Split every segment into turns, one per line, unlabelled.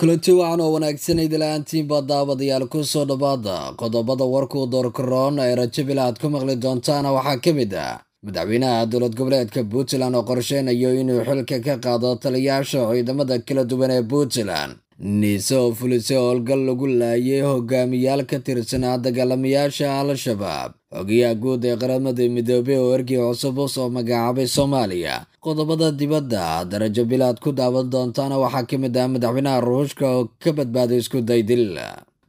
kulanti wacan oo wanaagsan idila'aantiin baa daawadayaal ku soo dhabaada qodobada warkuu doorkaroon ee rajabil aad ku maqli doontaana waxaa ka mid ah madaxweynaha dowlad goboleedka puntland oo qorsheynayo inuu xilka ka qaado taliyaasha ciidamada kala duwan ee puntland niise oo fulise howlgal lagu laayay hogaamiyaal ka tirsanaa dagaalamayaasha al-shabaab xogayaha guud ee qaramada midoobey oo ergii cusub u soo magacaabay soomaaliya qodobada dibadda darajo bilaad ku daawan doontaana waxaa ka mid ah madaxweynaha ruushka oo ka badbaaday isku day dil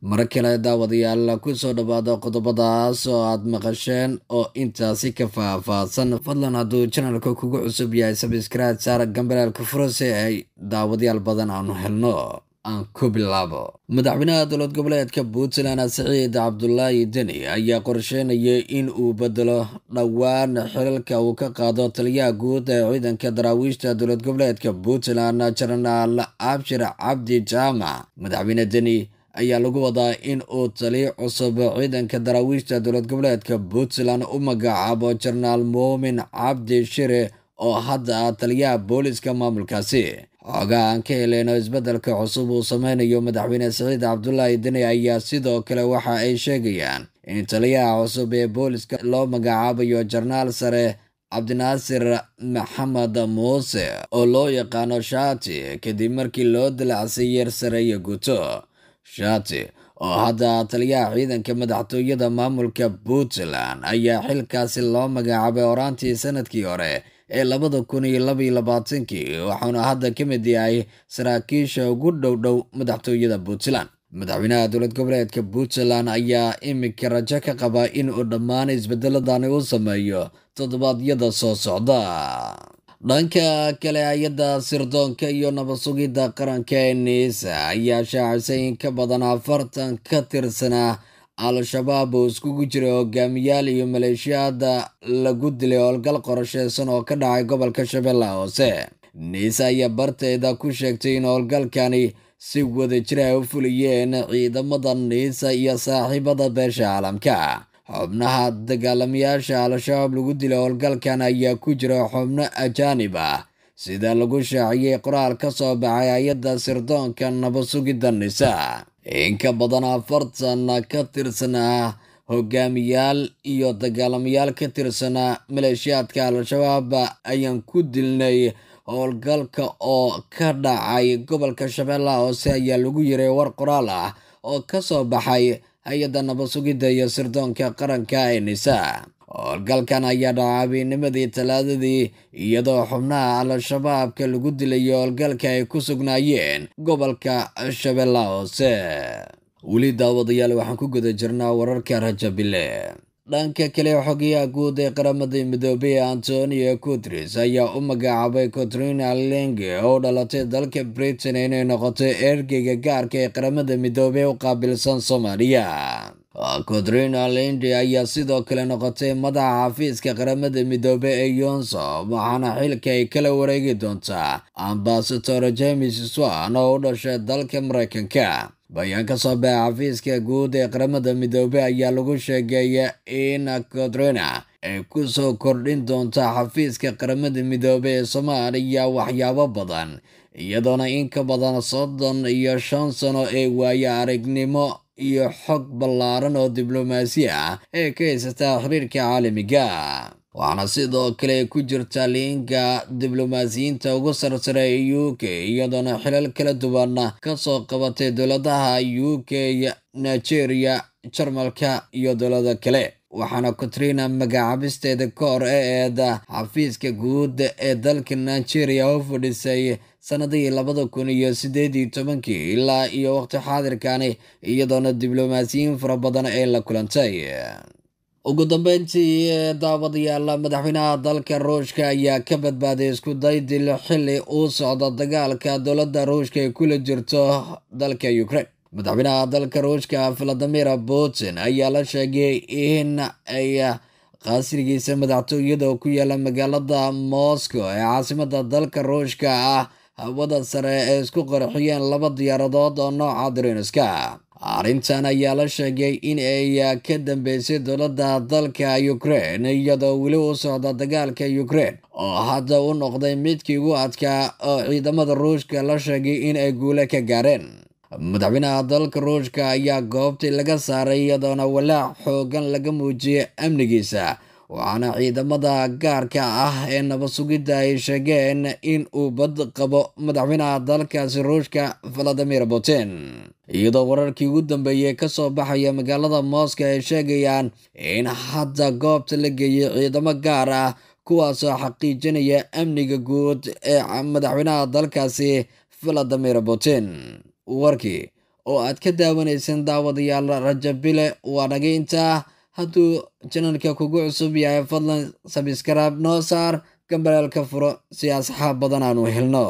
mar kale daawadayaal ku soo dhowaada qodobadaas oo aad maqasheen oo intaasi ka faah-faahsan fadlan hadduu janalka kugu cusub yahay sabiskraad saara gambalaalka furase ay daawadayaal badan aanu helno aan kubilaabo madaxweynaha dowlad goboleedka puntland saciid cabdulaahi deni ayaa qorsheynaya in uu bedelo dhowaan xilalka uu ka qaado taliyaha guud ee ciidanka daraawiishta dowlad goboleedka puntland jarnaal abshir cabdi jaamac madaxweyne deni ayaa lagu wadaa in uu tali cusub ciidanka daraawiishta dowlad goboleedka puntland u magacaabo jarnaal muumin cabdi shire oo hadda taliyaha booliska maamulkaasi hoggaanka heleno isbeddelka cusub uu sameynayo madaxweyne saciid cabdulaahi deni ayaa sidoo kale waxa ay sheegayaan in taliyaha cusub ee booliska loo magacaabayo jarnaal sare cabdinaasir maxamed muuse oo loo yaqaano shaati kadib markii loo dalacsay yeer sareeyo guto shaati oo hadda taliyaha ciidanka madaxtooyada maamulka puntland ayaa xilkaasi loo magacaabay horaantii sanadkii hore ee labada kun iyo laba iyo labaatankii wuxuuna hadda ka mid yahay saraakiisha ugu dhowdhow madaxtooyada puntland madaxweynaha dowlad goboleedka puntland ayaa iminka rajo ka qaba inuu dhammaan isbedeladani uu sameeyo toddobaadyada soo socda dhanka kale hay-adda sirdoonka iyo nabasugidda qaranka ee niisa ayaa shaacisay in ka badan afartan ka tirsanaa al-shabaab uu iskugu jiray hogaamiyaal iyo maleeshiyaada lagu dilay howlgal qorasheysan oo ka dhacay gobolka shabeellaha hoose niise ayaa barteeda ku sheegtay in howlgalkani si wada jir ay ah u fuliyeen ciidamada niisa iyo saaxiibada beesha caalamka xubnaha dagaalamayaasha al-shabaab lagu dilay howlgalkan ayaa ku jira xubno ajaanib ah sida lagu shaaciyey qoraal ka soo baxay hay-adda sirdoonka nabad sugidda inka badan afartan ka tirsanaa hogaamiyaal iyo dagaalamayaal ka tirsanaa maleeshiyaadka al-shabaab ayaan ku dilnay howlgalka oo ka dhacay gobolka shabeellaha hoose ayaa lagu yiray war qoraal ah oo ka soo baxay hay-adda nabad sugidda iyo sirdoonka qaranka ee enisa howlgalkan ayaa dhacaabay talaadadii iyadoo xubnaha al-shabaabka lagu dilaya howlgalka ay ku sugnaayeen gobolka shabeellaha hoose weli daawadayaal waxaan ku guda jirnaa wararka rajabile dhanka kale xogayaha guud ee qaramada midoobey antonio kutris ayaa u magacaabay katrina lenge oo dhalatay dalka britain inay noqotay ergeyga gaarka ee qaramada midoobe u qaabilsan soomaaliya kodrinalindi ayaa sidoo kale noqotay madaxa xafiiska qaramada midoobe ee yonso waxaana xilka ay kala wareegi doontaa ambasador james swan oo u dhashay dalka mareykanka bayaan ka soo baxay xafiiska guud ee qaramada midoobe ayaa lagu sheegeeya in kodrina ay ku soo kordhin doontaa xafiiska qaramada midoobe ee soomaaliya waxyaabo badan iyadoona in ka badan soddon iyo shan sano ee waaya aragnimo iyo xog ballaaran oo diblomaasi ah ee ka haysata xiriirka caalamiga ah. waxaana sidoo kale ku jirta liinka diblomaasiyiinta ugu sarsareeya u k iyadoona xilal kala duwan ka soo qabatay dowladaha u k nigeria jarmalka iyo dowlada kale waxaana katrina magacabisteeda ka hor e eeda xafiiska guud ee dalka nigeria u fadhisay sanadihii labada kun iyo siddeed iyo tobankii ilaa iyo waqti xaadirkani iyadoona diblomaasiyiin fara badan ee la kulantay ugu dambeyntii daawadayaala madaxweynaha dalka ruushka ayaa ka badbaaday isku day dil xilli uu socdo dagaalka dowladda ruushka ee kula jirto dalka ukraine madaxweynaha dalka ruushka valadimir putin ayaa la sheegay in ay qaasrigiisa madaxtooyada ku yaala magaalada moscow ee caasimada dalka ruushka ah hawada sare ee isku qarxiyeen laba diyaaradood oo nooca drinska ah. arrintan ayaa la sheegay in ay ah, ka dambeysay dowladda dalka ukrain iyadoo weli u socda dagaalka ukrain oo hadda u noqday midkii ugu adkaa oo ciidamada ruushka la sheegay in ay guule ka gaareen madaxweynaha dalka ruushka ayaa goobtii laga saaray iyadoona walaac xoogan laga muujiyay amnigiisa waxaana ciidamada gaarka ah ee nabadsugidda ay sheegeen in uu bad qabo madaxweynaha dalkaasi ruushka valadimir putin iyadoo wararkii ugu dambeeyey kasoo baxaya magaalada mooska ay sheegayaan in hadda goobta la geeyey ciidamo gaar ah kuwaasoo xaqiijinaya amniga guud ee madaxweynaha dalkaasi valadimir putin warkii oo aad ka daawanayseen daawadayaal rajabile waa naga hadduu janalka kugu cusub yahay fadlan sabiskarab noo saar gambaleel furo si asxaab badan aanu helno